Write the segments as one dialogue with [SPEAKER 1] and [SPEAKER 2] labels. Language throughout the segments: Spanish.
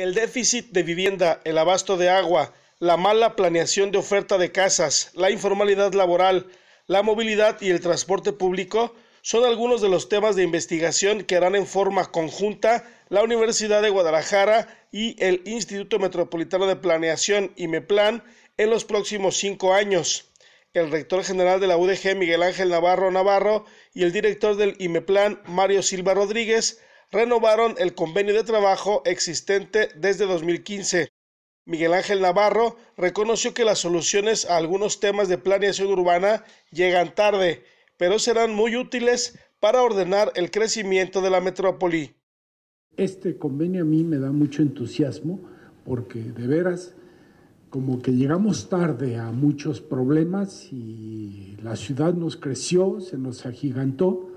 [SPEAKER 1] El déficit de vivienda, el abasto de agua, la mala planeación de oferta de casas, la informalidad laboral, la movilidad y el transporte público son algunos de los temas de investigación que harán en forma conjunta la Universidad de Guadalajara y el Instituto Metropolitano de Planeación IMEPLAN en los próximos cinco años. El rector general de la UDG, Miguel Ángel Navarro Navarro, y el director del IMEPLAN, Mario Silva Rodríguez, renovaron el convenio de trabajo existente desde 2015. Miguel Ángel Navarro reconoció que las soluciones a algunos temas de planeación urbana llegan tarde, pero serán muy útiles para ordenar el crecimiento de la metrópoli.
[SPEAKER 2] Este convenio a mí me da mucho entusiasmo porque de veras como que llegamos tarde a muchos problemas y la ciudad nos creció, se nos agigantó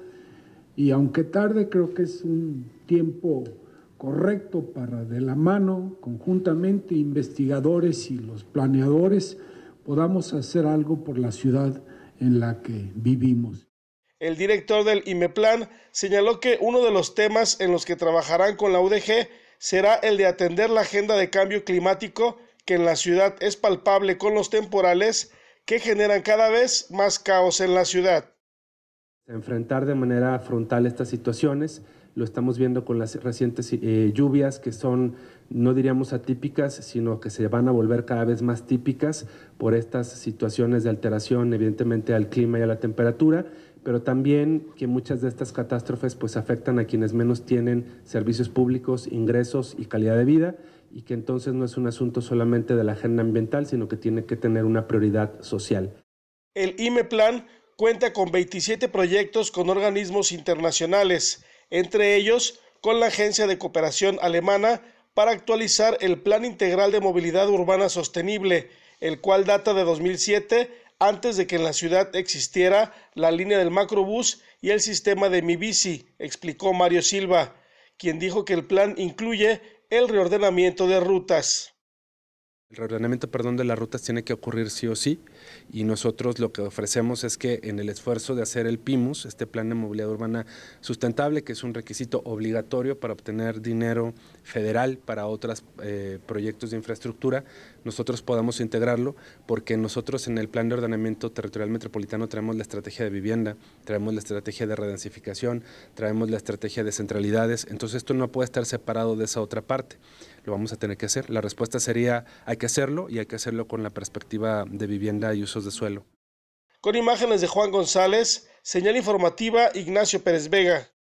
[SPEAKER 2] y aunque tarde, creo que es un tiempo correcto para de la mano, conjuntamente investigadores y los planeadores, podamos hacer algo por la ciudad en la que vivimos.
[SPEAKER 1] El director del IMEPLAN señaló que uno de los temas en los que trabajarán con la UDG será el de atender la agenda de cambio climático que en la ciudad es palpable con los temporales que generan cada vez más caos en la ciudad
[SPEAKER 3] enfrentar de manera frontal estas situaciones. Lo estamos viendo con las recientes eh, lluvias que son, no diríamos atípicas, sino que se van a volver cada vez más típicas por estas situaciones de alteración, evidentemente, al clima y a la temperatura, pero también que muchas de estas catástrofes pues afectan a quienes menos tienen servicios públicos, ingresos y calidad de vida y que entonces no es un asunto solamente de la agenda ambiental, sino que tiene que tener una prioridad social.
[SPEAKER 1] El e Plan cuenta con 27 proyectos con organismos internacionales, entre ellos con la Agencia de Cooperación Alemana para actualizar el Plan Integral de Movilidad Urbana Sostenible, el cual data de 2007, antes de que en la ciudad existiera la línea del macrobús y el sistema de Mi Bici, explicó Mario Silva, quien dijo que el plan incluye el reordenamiento de rutas.
[SPEAKER 3] El ordenamiento, perdón, de las rutas tiene que ocurrir sí o sí y nosotros lo que ofrecemos es que en el esfuerzo de hacer el PIMUS, este Plan de Movilidad Urbana Sustentable, que es un requisito obligatorio para obtener dinero federal para otros eh, proyectos de infraestructura, nosotros podamos integrarlo porque nosotros en el Plan de Ordenamiento Territorial Metropolitano traemos la estrategia de vivienda, traemos la estrategia de redensificación, traemos la estrategia de centralidades, entonces esto no puede estar separado de esa otra parte, lo vamos a tener que hacer. La respuesta sería, hay que que hacerlo y hay que hacerlo con la perspectiva de vivienda y usos de suelo.
[SPEAKER 1] Con imágenes de Juan González, señal informativa Ignacio Pérez Vega.